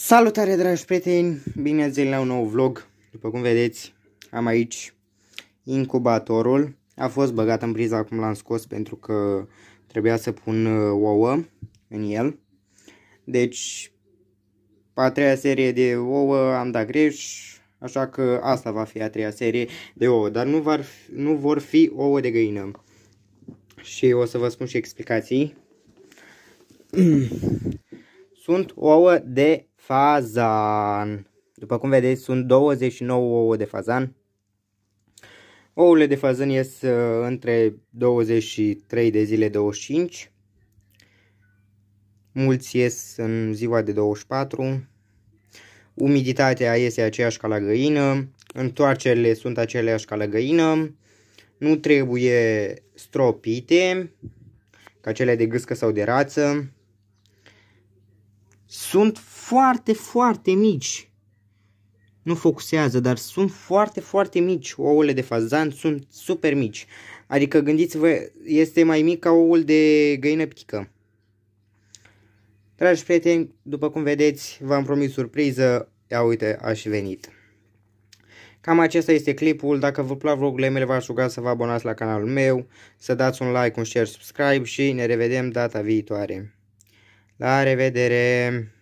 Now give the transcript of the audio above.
Salutare dragi prieteni, bine ați venit la un nou vlog După cum vedeți, am aici incubatorul A fost băgat în priză, acum l-am scos pentru că trebuia să pun uh, ouă în el Deci, a treia serie de ouă am dat greș Așa că asta va fi a treia serie de ouă Dar nu, var, nu vor fi ouă de găină Și o să vă spun și explicații Sunt ouă de fazan. După cum vedeți, sunt 29 ouă de fazan. Ouăle de fazan ies uh, între 23 de zile 25. Mulți ies în ziua de 24. Umiditatea este aceeași ca la găină. Întoarcerile sunt aceleași ca la găină. Nu trebuie stropite, ca cele de gâscă sau de rață sunt foarte, foarte mici. Nu focusează, dar sunt foarte, foarte mici. Ouăle de fazan sunt super mici. Adică gândiți-vă, este mai mic ca oul de găină ptică. Dragi prieteni, după cum vedeți, v-am promis surpriză. Ia uite, aș venit. Cam acesta este clipul. Dacă vă plac vlogurile mele, v-aș ruga să vă abonați la canalul meu, să dați un like, un share, subscribe și ne revedem data viitoare. dare vedere